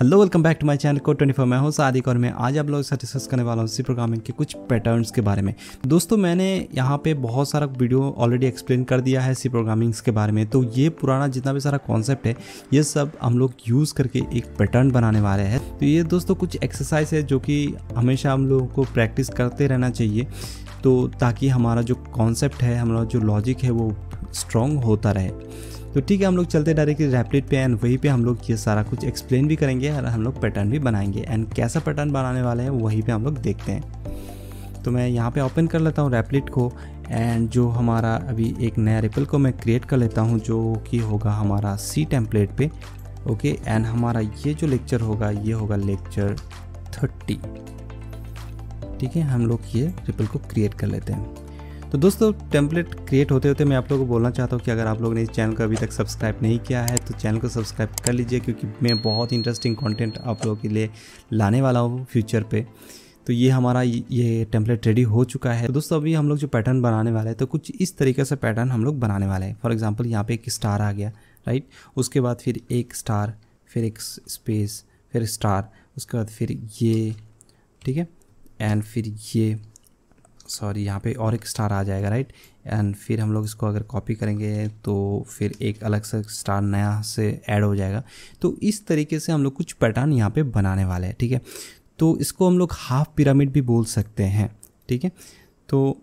Hello welcome back to my channel को twenty four मैं हूं सादिक और मैं आज आप लोगों के साथ डिस्कस करने वाला हूं सी प्रोग्रामिंग के कुछ पैटर्न्स के बारे में दोस्तों मैंने यहां पे बहुत सारा वीडियो ऑलरेडी एक्सप्लेन कर दिया है सी प्रोग्रामिंग्स के बारे में तो ये पुराना जितना भी सारा कॉन्सेप्ट है ये सब हम लोग यूज़ करके एक पैटर्न बनाने वाले हैं तो ये दोस्तों कुछ एक्सरसाइज है जो कि हमेशा हम लोगों को प्रैक्टिस करते रहना चाहिए तो ताकि हमारा जो कॉन्सेप्ट है हमारा जो लॉजिक है वो स्ट्रॉन्ग होता रहे तो ठीक है हम लोग चलते डायरेक्टली रैपलेट पे एंड वहीं पे हम लोग ये सारा कुछ एक्सप्लेन भी करेंगे और हम लोग पैटर्न भी बनाएंगे एंड कैसा पैटर्न बनाने वाले हैं वहीं पे हम लोग देखते हैं तो मैं यहाँ पे ओपन कर लेता हूँ रैपलेट को एंड जो हमारा अभी एक नया रिपल को मैं क्रिएट कर लेता हूँ जो कि होगा हमारा सी टेम्पलेट पे ओके एंड हमारा ये जो लेक्चर होगा ये होगा लेक्चर थर्टी ठीक है हम लोग ये रिपल को क्रिएट कर लेते हैं तो दोस्तों टेम्पलेट क्रिएट होते होते मैं आप लोगों को बोलना चाहता हूँ कि अगर आप लोगों ने इस चैनल को अभी तक सब्सक्राइब नहीं किया है तो चैनल को सब्सक्राइब कर लीजिए क्योंकि मैं बहुत इंटरेस्टिंग कॉन्टेंट आप लोगों के लिए लाने वाला हूँ फ्यूचर पर तो ये हमारा ये टेम्पलेट रेडी हो चुका है तो दोस्तों अभी हम लोग जो पैटर्न बनाने वाले हैं तो कुछ इस तरीके से पैटर्न हम लोग बनाने वाले हैं फॉर एग्जाम्पल यहाँ पे एक स्टार आ गया राइट उसके बाद फिर एक स्टार फिर एक स्पेस फिर स्टार उसके बाद फिर ये ठीक है एंड फिर ये सॉरी यहाँ पे और एक स्टार आ जाएगा राइट एंड फिर हम लोग इसको अगर कॉपी करेंगे तो फिर एक अलग से स्टार नया से ऐड हो जाएगा तो इस तरीके से हम लोग कुछ पैटर्न यहाँ पे बनाने वाले हैं ठीक है तो इसको हम लोग हाफ पिरामिड भी बोल सकते हैं ठीक है तो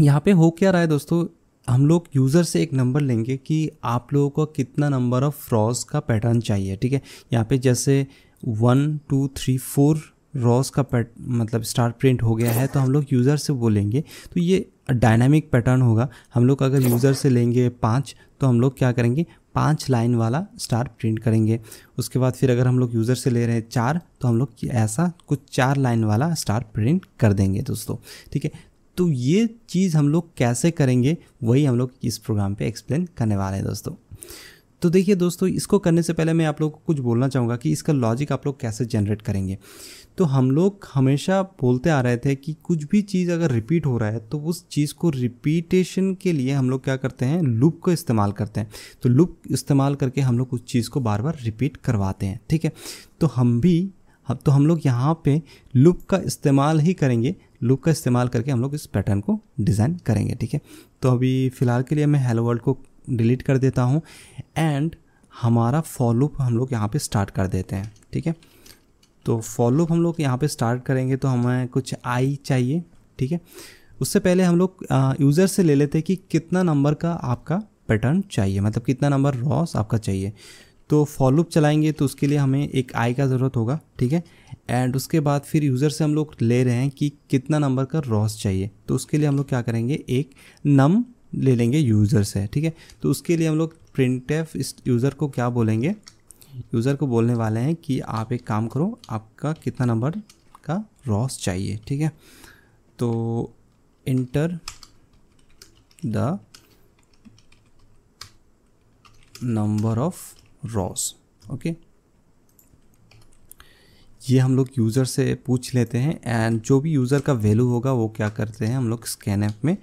यहाँ पे हो क्या रहा है दोस्तों हम लोग यूज़र से एक नंबर लेंगे कि आप लोगों को कितना नंबर ऑफ फ्रॉज का पैटर्न चाहिए ठीक है यहाँ पे जैसे one two three four rows का पैट मतलब स्टार प्रिंट हो गया है तो हम लोग यूज़र से बोलेंगे तो ये डायनामिक पैटर्न होगा हम लोग अगर यूज़र से लेंगे पाँच तो हम लोग क्या करेंगे पाँच लाइन वाला स्टार प्रिंट करेंगे उसके बाद फिर अगर हम लोग यूज़र से ले रहे हैं चार तो हम लोग ऐसा कुछ चार लाइन वाला स्टार प्रिंट कर देंगे दोस्तों ठीक है तो ये चीज़ हम लोग कैसे करेंगे वही हम लोग इस प्रोग्राम पे एक्सप्लेन करने वाले हैं दोस्तों तो देखिए दोस्तों इसको करने से पहले मैं आप लोग को कुछ बोलना चाहूँगा कि इसका लॉजिक आप लोग कैसे जनरेट करेंगे तो हम लोग हमेशा बोलते आ रहे थे कि कुछ भी चीज़ अगर रिपीट हो रहा है तो उस चीज़ को रिपीटेशन के लिए हम लोग क्या करते हैं लूप का इस्तेमाल करते हैं तो लूप इस्तेमाल करके हम लोग उस चीज़ को बार बार रिपीट करवाते हैं ठीक है तो हम भी अब तो हम लोग यहाँ पे लूप का इस्तेमाल ही करेंगे लूप का इस्तेमाल करके हम लोग इस पैटर्न को डिज़ाइन करेंगे ठीक है तो अभी फ़िलहाल के लिए मैं हेलो वर्ल्ड को डिलीट कर देता हूँ एंड हमारा फॉलोप हम लोग यहाँ पे स्टार्ट कर देते हैं ठीक है तो फॉलोअप हम लोग यहाँ पे स्टार्ट करेंगे तो हमें कुछ आई चाहिए ठीक है उससे पहले हम लोग यूज़र से ले लेते हैं कि कितना नंबर का आपका पैटर्न चाहिए मतलब कितना नंबर रॉस आपका चाहिए तो फॉलोअप चलाएंगे तो उसके लिए हमें एक आई का ज़रूरत होगा ठीक है एंड उसके बाद फिर यूज़र से हम लोग ले रहे हैं कि कितना नंबर का रॉस चाहिए तो उसके लिए हम लोग क्या करेंगे एक नम ले लेंगे यूज़र से ठीक है तो उसके लिए हम लोग प्रिंट यूज़र को क्या बोलेंगे यूज़र को बोलने वाले हैं कि आप एक काम करो आपका कितना नंबर का रॉस चाहिए ठीक है तो enter the number of rows okay ये हम लोग यूज़र से पूछ लेते हैं एंड जो भी यूज़र का वैल्यू होगा वो क्या करते हैं हम लोग स्कैन ऐप में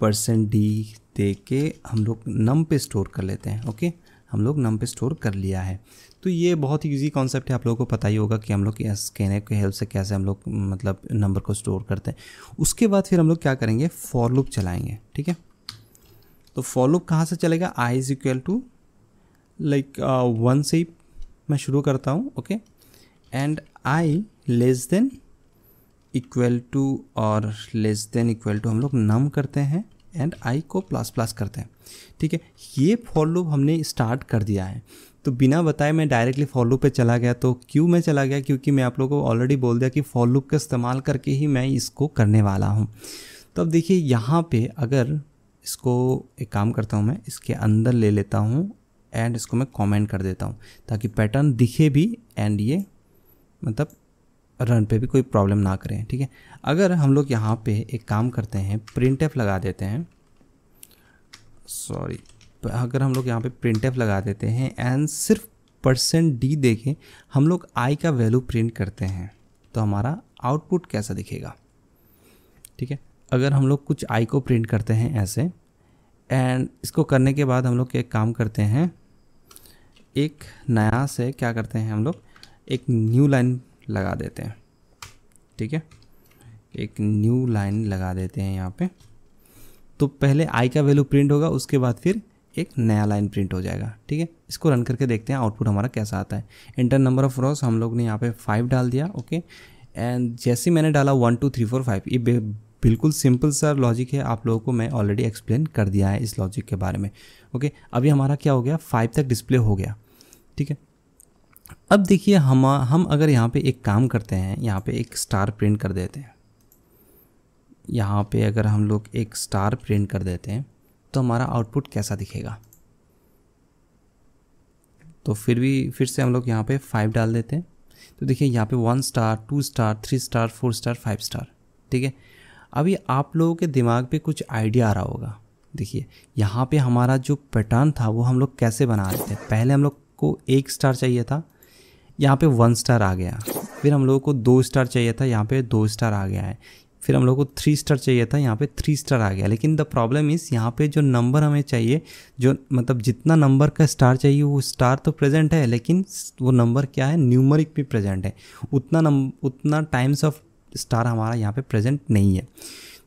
परसेंट डी दे के हम लोग नम पे स्टोर कर लेते हैं ओके okay? हम लोग नम पे स्टोर कर लिया है तो ये बहुत ही ईजी कॉन्सेप्ट है आप लोगों को पता ही होगा कि हम लोग स्कैनर के हेल्प से कैसे हम लोग मतलब नंबर को स्टोर करते हैं उसके बाद फिर हम लोग क्या करेंगे फॉर लूप चलाएंगे ठीक है तो फॉर लूप कहाँ से चलेगा i is equal to like one से ही मैं शुरू करता हूँ okay and i less than equal to और लेस देन इक्वल टू हम लोग नम करते हैं एंड आई को प्लस प्लस करते हैं ठीक है ये फॉलो हमने स्टार्ट कर दिया है तो बिना बताए मैं डायरेक्टली फॉलो पे चला गया तो क्यों मैं चला गया क्योंकि मैं आप लोगों को ऑलरेडी बोल दिया कि फॉलो का इस्तेमाल करके ही मैं इसको करने वाला हूँ तो अब देखिए यहाँ पे अगर इसको एक काम करता हूँ मैं इसके अंदर ले लेता हूँ एंड इसको मैं कमेंट कर देता हूँ ताकि पैटर्न दिखे भी एंड ये मतलब रन पे भी कोई प्रॉब्लम ना करें ठीक है अगर हम लोग यहाँ पे एक काम करते हैं प्रिंट लगा देते हैं सॉरी अगर हम लोग यहाँ पे प्रिंट एफ लगा देते हैं एंड सिर्फ परसेंट डी दे के हम लोग आई का वैल्यू प्रिंट करते हैं तो हमारा आउटपुट कैसा दिखेगा ठीक है अगर हम लोग कुछ आई को प्रिंट करते हैं ऐसे एंड इसको करने के बाद हम लोग एक काम करते हैं एक नया से क्या करते हैं हम लोग एक न्यू लाइन लगा देते हैं ठीक है एक न्यू लाइन लगा देते हैं यहाँ पे तो पहले आई का वैल्यू प्रिंट होगा उसके बाद फिर एक नया लाइन प्रिंट हो जाएगा ठीक है इसको रन करके देखते हैं आउटपुट हमारा कैसा आता है इंटर नंबर ऑफ रॉस हम लोग ने यहाँ पे फाइव डाल दिया ओके एंड जैसे मैंने डाला one two three four five ये बिल्कुल सिंपल सर लॉजिक है आप लोगों को मैं ऑलरेडी एक्सप्लेन कर दिया है इस लॉजिक के बारे में ओके अभी हमारा क्या हो गया फाइव तक डिस्प्ले हो गया ठीक है अब देखिए हम हम अगर यहाँ पे एक काम करते हैं यहाँ पे एक स्टार प्रिंट कर देते हैं यहाँ पे अगर हम लोग एक स्टार प्रिंट कर देते हैं तो हमारा आउटपुट कैसा दिखेगा तो फिर भी फिर से हम लोग यहाँ पे फाइव डाल देते हैं तो देखिए यहाँ पे one star two star three star four star five star ठीक है अभी आप लोगों के दिमाग पे कुछ आइडिया आ रहा होगा देखिए यहाँ पे हमारा जो पैटर्न था वो हम लोग कैसे बना रहे थे पहले हम लोग को एक स्टार चाहिए था यहाँ पे वन स्टार आ गया फिर हम लोगों को दो स्टार चाहिए था यहाँ पे दो स्टार आ गया है फिर हम लोग को थ्री स्टार चाहिए था यहाँ पे थ्री स्टार आ गया लेकिन द प्रॉब्लम इज़ यहाँ पे जो नंबर हमें चाहिए जो मतलब जितना नंबर का स्टार चाहिए वो स्टार तो प्रेजेंट है लेकिन वो नंबर क्या है न्यूमरिक भी प्रेजेंट है उतना नम उतना टाइम्स ऑफ स्टार हमारा यहाँ पे प्रेजेंट नहीं है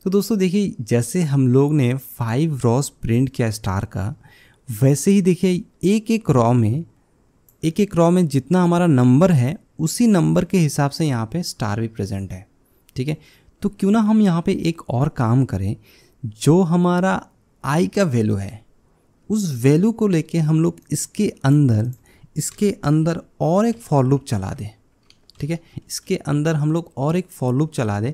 तो दोस्तों देखिए जैसे हम लोग ने फाइव रॉस प्रिंट किया स्टार का वैसे ही देखिए एक एक रॉ में एक एक रॉ में जितना हमारा नंबर है उसी नंबर के हिसाब से यहाँ पे स्टार भी प्रेजेंट है ठीक है तो क्यों ना हम यहाँ पे एक और काम करें जो हमारा आई का वैल्यू है उस वैल्यू को लेके हम लोग इसके अंदर इसके अंदर और एक फॉर लूप चला दें ठीक है इसके अंदर हम लोग और एक फॉर लूप चला दें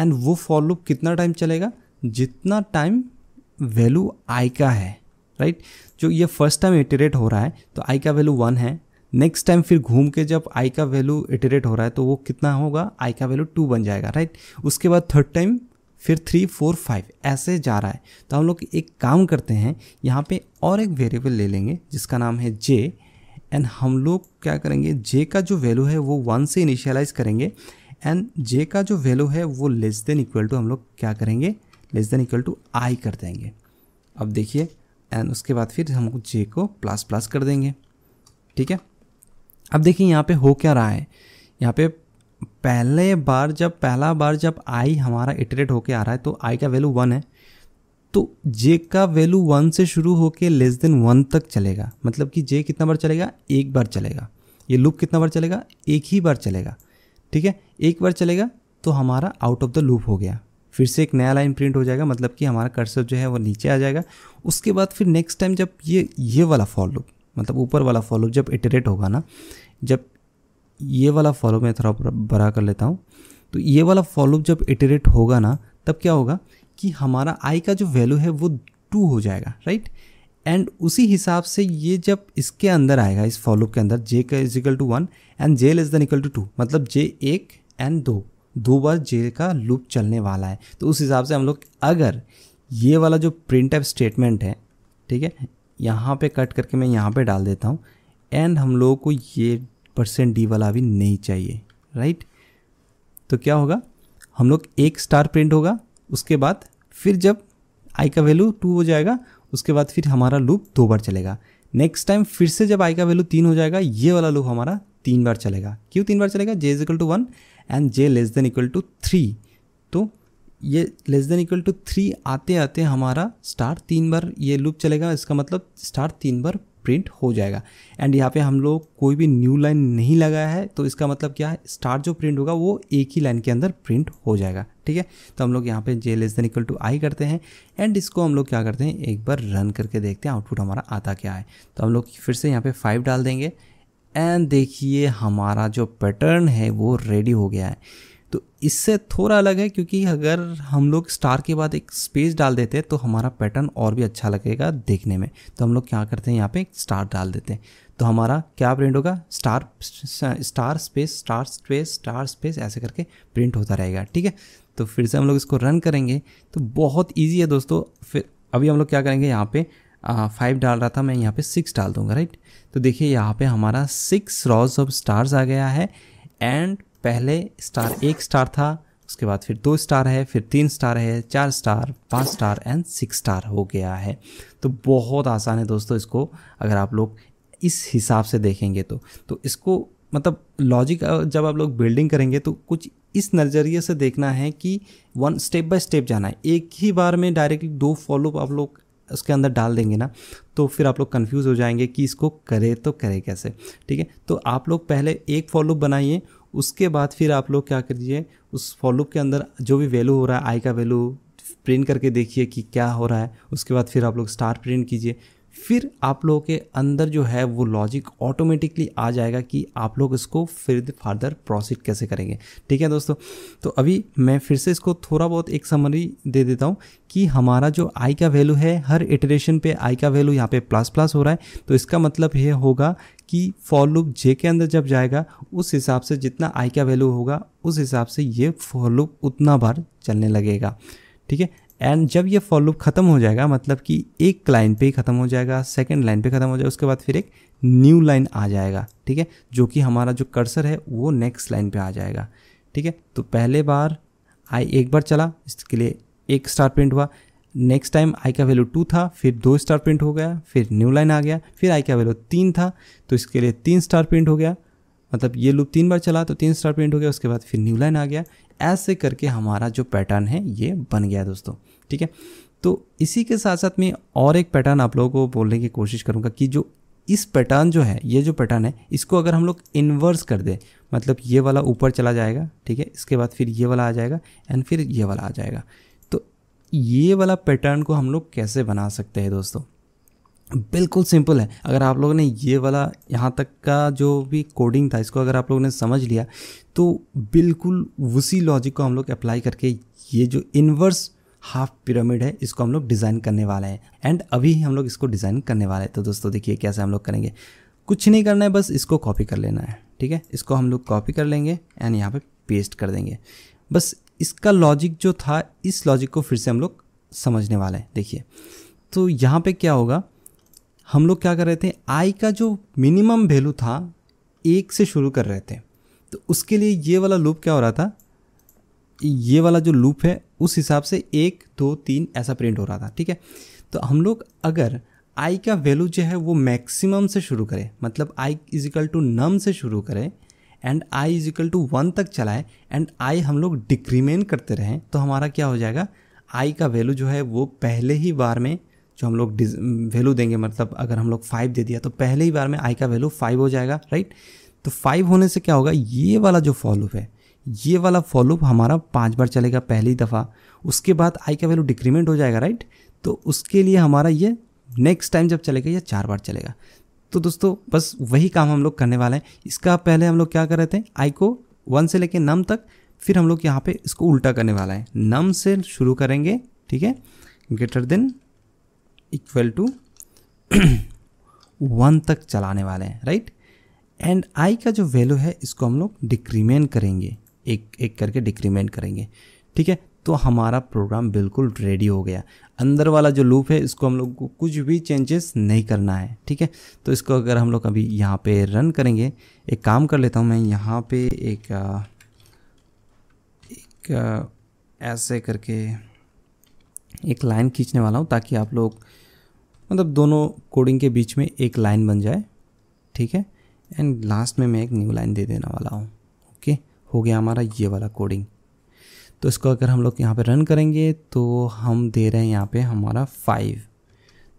एंड वो फॉर लूप कितना टाइम चलेगा जितना टाइम वैल्यू आई का है राइट right? जो ये फर्स्ट टाइम इटरेट हो रहा है तो आई का वैल्यू वन है नेक्स्ट टाइम फिर घूम के जब आई का वैल्यू इटरेट हो रहा है तो वो कितना होगा आई का वैल्यू टू बन जाएगा राइट उसके बाद थर्ड टाइम फिर थ्री फोर फाइव ऐसे जा रहा है तो हम लोग एक काम करते हैं यहाँ पे और एक वेरिएबल ले लेंगे जिसका नाम है जे एंड हम लोग क्या करेंगे जे का जो वैल्यू है वो वन से इनिशियलाइज करेंगे एंड जे का जो वैल्यू है वो लेस देन इक्वल टू हम लोग क्या करेंगे less than equal to i कर देंगे अब देखिए एंड उसके बाद फिर हम जे को प्लस प्लस कर देंगे ठीक है अब देखिए यहाँ पे हो क्या रहा है यहाँ पे पहले बार जब पहला बार जब आई हमारा इटरेट होके आ रहा है तो आई का वैल्यू वन है तो जे का वैल्यू वन से शुरू होके लेस देन वन तक चलेगा मतलब कि जे कितना बार चलेगा एक बार चलेगा ये लूप कितना बार चलेगा एक ही बार चलेगा ठीक है एक बार चलेगा तो हमारा आउट ऑफ द लूप हो गया फिर से एक नया लाइन प्रिंट हो जाएगा मतलब कि हमारा कर्सर जो है वो नीचे आ जाएगा उसके बाद फिर नेक्स्ट टाइम जब ये ये वाला फॉर लूप मतलब ऊपर वाला फॉलोअप जब इटरेट होगा ना जब ये वाला फॉलोअप मैं थोड़ा बड़ा कर लेता हूँ तो ये वाला फॉलोअप जब इटरेट होगा ना तब क्या होगा कि हमारा आई का जो वैल्यू है वो टू हो जाएगा राइट एंड उसी हिसाब से ये जब इसके अंदर आएगा इस फॉलोअप के अंदर जे का is equal to one and j less than equal to two मतलब जे एक एंड दो दो बार जे का लूप चलने वाला है तो उस हिसाब से हम लोग अगर ये वाला जो प्रिंट एप स्टेटमेंट है ठीक है यहाँ पे कट करके मैं यहाँ पे डाल देता हूँ एंड हम लोगों को ये परसेंट डी वाला भी नहीं चाहिए राइट तो क्या होगा हम लोग एक स्टार प्रिंट होगा उसके बाद फिर जब आई का वैल्यू टू हो जाएगा उसके बाद फिर हमारा लूप दो बार चलेगा नेक्स्ट टाइम फिर से जब आई का वैल्यू तीन हो जाएगा ये वाला लूप हमारा तीन बार चलेगा क्यों तीन बार चलेगा j is equal to one and j less than equal to three तो ये less than equal to three आते आते हमारा स्टार तीन बार ये लूप चलेगा इसका मतलब स्टार तीन बार प्रिंट हो जाएगा एंड यहाँ पे हम लोग कोई भी न्यू लाइन नहीं लगाया है तो इसका मतलब क्या है स्टार जो प्रिंट होगा वो एक ही लाइन के अंदर प्रिंट हो जाएगा ठीक है तो हम लोग यहाँ पे j less than equal to i करते हैं एंड इसको हम लोग क्या करते हैं एक बार रन करके देखते हैं आउटपुट हमारा आता क्या है तो हम लोग फिर से यहाँ पर फाइव डाल देंगे एंड देखिए हमारा जो पैटर्न है वो रेडी हो गया है तो इससे थोड़ा अलग है क्योंकि अगर हम लोग स्टार के बाद एक स्पेस डाल देते हैं तो हमारा पैटर्न और भी अच्छा लगेगा देखने में तो हम लोग क्या करते हैं यहाँ पे स्टार डाल देते हैं तो हमारा क्या प्रिंट होगा star star space star space star space ऐसे करके प्रिंट होता रहेगा ठीक है तो फिर से हम लोग इसको रन करेंगे तो बहुत ईजी है दोस्तों फिर अभी हम लोग क्या करेंगे यहाँ पर फाइव डाल रहा था मैं यहाँ पे सिक्स डाल दूंगा राइट तो देखिए यहाँ पे हमारा सिक्स रॉज ऑफ स्टार्स आ गया है एंड पहले स्टार एक स्टार था उसके बाद फिर दो स्टार है फिर तीन स्टार है चार स्टार पाँच स्टार एंड सिक्स स्टार हो गया है तो बहुत आसान है दोस्तों इसको अगर आप लोग इस हिसाब से देखेंगे तो तो इसको मतलब लॉजिक जब आप लोग बिल्डिंग करेंगे तो कुछ इस नज़रिए से देखना है कि वन स्टेप बाय स्टेप जाना है एक ही बार में डायरेक्टली दो फॉलोअप आप लोग उसके अंदर डाल देंगे ना तो फिर आप लोग कंफ्यूज हो जाएंगे कि इसको करे तो करे कैसे ठीक है तो आप लोग पहले एक फॉलोअप बनाइए उसके बाद फिर आप लोग क्या करिए उस फॉलोअप के अंदर जो भी वैल्यू हो रहा है आई का वैल्यू प्रिंट करके देखिए कि क्या हो रहा है उसके बाद फिर आप लोग स्टार प्रिंट कीजिए फिर आप लोगों के अंदर जो है वो लॉजिक ऑटोमेटिकली आ जाएगा कि आप लोग इसको फिर फार्दर प्रोसीड कैसे करेंगे ठीक है दोस्तों तो अभी मैं फिर से इसको थोड़ा बहुत एक समरी दे देता हूँ कि हमारा जो आई का वैल्यू है हर इटरेशन पे आई का वैल्यू यहाँ पे प्लस प्लस हो रहा है तो इसका मतलब ये होगा कि फॉर लूप जे के अंदर जब जाएगा उस हिसाब से जितना आई का वैल्यू होगा उस हिसाब से ये फॉर लूप उतना बार चलने लगेगा ठीक है एंड जब ये फॉर लूप खत्म हो जाएगा मतलब कि एक लाइन पे ही खत्म हो जाएगा सेकंड लाइन पे खत्म हो जाएगा उसके बाद फिर एक न्यू लाइन आ जाएगा ठीक है जो कि हमारा जो कर्सर है वो नेक्स्ट लाइन पे आ जाएगा ठीक है तो पहले बार आई एक बार चला इसके लिए एक स्टार प्रिंट हुआ नेक्स्ट टाइम आई का वैल्यू टू था फिर दो स्टार प्रिंट हो गया फिर न्यू लाइन आ गया फिर आई का वैल्यू तीन था तो इसके लिए तीन स्टार प्रिंट हो गया मतलब ये लूप तीन बार चला तो तीन स्टार प्रिंट हो गया उसके बाद फिर न्यू लाइन आ गया ऐसे करके हमारा जो पैटर्न है ये बन गया दोस्तों ठीक है तो इसी के साथ साथ मैं और एक पैटर्न आप लोगों को बोलने की कोशिश करूँगा कि जो इस पैटर्न जो है ये जो पैटर्न है इसको अगर हम लोग इन्वर्स कर दें मतलब ये वाला ऊपर चला जाएगा ठीक है इसके बाद फिर ये वाला आ जाएगा एंड फिर ये वाला आ जाएगा तो ये वाला पैटर्न को हम लोग कैसे बना सकते हैं दोस्तों बिल्कुल सिंपल है अगर आप लोगों ने ये वाला यहाँ तक का जो भी कोडिंग था इसको अगर आप लोगों ने समझ लिया तो बिल्कुल उसी लॉजिक को हम लोग अप्लाई करके ये जो इन्वर्स हाफ पिरामिड है इसको हम लोग डिज़ाइन करने वाले हैं एंड अभी हम लोग इसको डिज़ाइन करने वाले हैं तो दोस्तों देखिए कैसे हम लोग करेंगे कुछ नहीं करना है बस इसको कॉपी कर लेना है ठीक है इसको हम लोग कॉपी कर लेंगे एंड यहाँ पे पेस्ट कर देंगे बस इसका लॉजिक जो था इस लॉजिक को फिर से हम लोग समझने वाले हैं देखिए तो यहाँ पे क्या होगा हम लोग क्या कर रहे थे आई का जो मिनिमम वैल्यू था एक से शुरू कर रहे थे तो उसके लिए ये वाला लूप क्या हो रहा था ये वाला जो लूप है उस हिसाब से एक दो तीन ऐसा प्रिंट हो रहा था ठीक है तो हम लोग अगर आई का वैल्यू जो है वो मैक्सिमम से शुरू करें मतलब आई इजिकल टू नम से शुरू करें and i is equal to one तक चलाए एंड आई हम लोग डिक्रीमेंट करते रहें तो हमारा क्या हो जाएगा आई का वैल्यू जो है वो पहले ही बार में जो हम लोग वैल्यू देंगे मतलब अगर हम लोग फाइव दे दिया तो पहले ही बार में आई का वैल्यू फाइव हो जाएगा राइट तो फाइव होने से क्या होगा ये वाला जो फॉलोअप है ये वाला फॉलोअप हमारा पाँच बार चलेगा पहली दफ़ा उसके बाद आई का वैल्यू डिक्रीमेंट हो जाएगा राइट तो उसके लिए हमारा ये नेक्स्ट टाइम जब चलेगा या चार बार चलेगा तो दोस्तों बस वही काम हम लोग करने वाले हैं इसका पहले हम लोग क्या कर रहे थे आई को वन से लेके नम तक फिर हम लोग यहाँ पे इसको उल्टा करने वाला है नम से शुरू करेंगे ठीक है greater than equal to one तक चलाने वाले हैं राइट एंड आई का जो वैल्यू है इसको हम लोग डिक्रीमेंट करेंगे एक एक करके डिक्रीमेंट करेंगे ठीक है तो हमारा प्रोग्राम बिल्कुल रेडी हो गया अंदर वाला जो लूप है इसको हम लोग को कुछ भी चेंजेस नहीं करना है ठीक है तो इसको अगर हम लोग अभी यहाँ पे रन करेंगे एक काम कर लेता हूँ मैं यहाँ पे एक एक ऐसे करके एक लाइन खींचने वाला हूँ ताकि आप लोग मतलब दोनों कोडिंग के बीच में एक लाइन बन जाए ठीक है एंड लास्ट में मैं एक न्यू लाइन दे देने वाला हूँ ओके हो गया हमारा ये वाला कोडिंग तो इसको अगर हम लोग यहाँ पे रन करेंगे तो हम दे रहे हैं यहाँ पे हमारा फाइव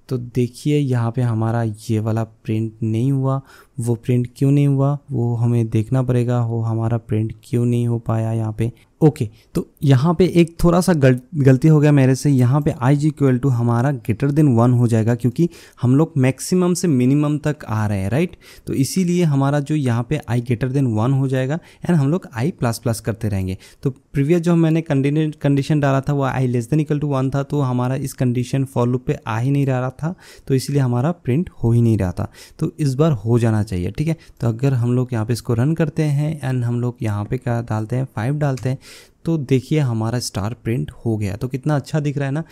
तो देखिए यहाँ पे हमारा ये वाला प्रिंट नहीं हुआ वो प्रिंट क्यों नहीं हुआ वो हमें देखना पड़ेगा वो हमारा प्रिंट क्यों नहीं हो पाया यहाँ पे ओके तो यहाँ पे एक थोड़ा सा गल, गलती हो गया मेरे से यहाँ पे आई जी इक्वल टू हमारा ग्रेटर देन वन हो जाएगा क्योंकि हम लोग मैक्सिमम से मिनिमम तक आ रहे हैं राइट तो इसीलिए हमारा जो यहाँ पे आई ग्रेटर देन वन हो जाएगा एंड हम लोग आई प्लस प्लस करते रहेंगे तो प्रीवियस जो मैंने कंडीशन डाला था वो i less than equal to one था तो हमारा इस कंडीशन फॉलो पर पे आ ही नहीं रहा था तो इसलिए हमारा प्रिंट हो ही नहीं रहा था तो इस बार हो जाना चाहिए ठीक है तो अगर हम लोग यहाँ पे इसको रन करते हैं एंड हम लोग यहाँ पे क्या डालते हैं फाइव डालते हैं तो देखिए हमारा स्टार प्रिंट हो गया तो कितना अच्छा दिख रहा है ना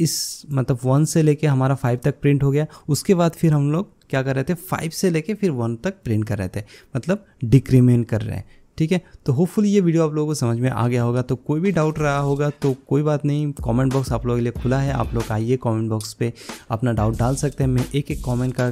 इस मतलब वन से लेके हमारा फाइव तक प्रिंट हो गया उसके बाद फिर हम लोग क्या कर रहे थे फाइव से लेके फिर वन तक प्रिंट कर रहे थे मतलब डिक्रीमेंट कर रहे हैं ठीक है तो होपफुली ये वीडियो आप लोगों को समझ में आ गया होगा तो कोई भी डाउट रहा होगा तो कोई बात नहीं कमेंट बॉक्स आप लोगों के लिए खुला है आप लोग आइए कमेंट बॉक्स पे अपना डाउट डाल सकते हैं मैं एक एक कमेंट का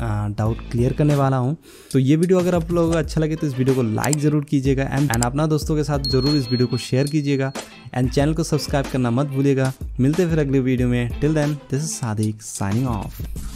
डाउट क्लियर करने वाला हूँ तो ये वीडियो अगर आप लोगों को अच्छा लगे तो इस वीडियो को लाइक ज़रूर कीजिएगा एंड एंड अपना दोस्तों के साथ ज़रूर इस वीडियो को शेयर कीजिएगा एंड चैनल को सब्सक्राइब करना मत भूलिएगा मिलते फिर अगले वीडियो में till then this is Sadiq signing of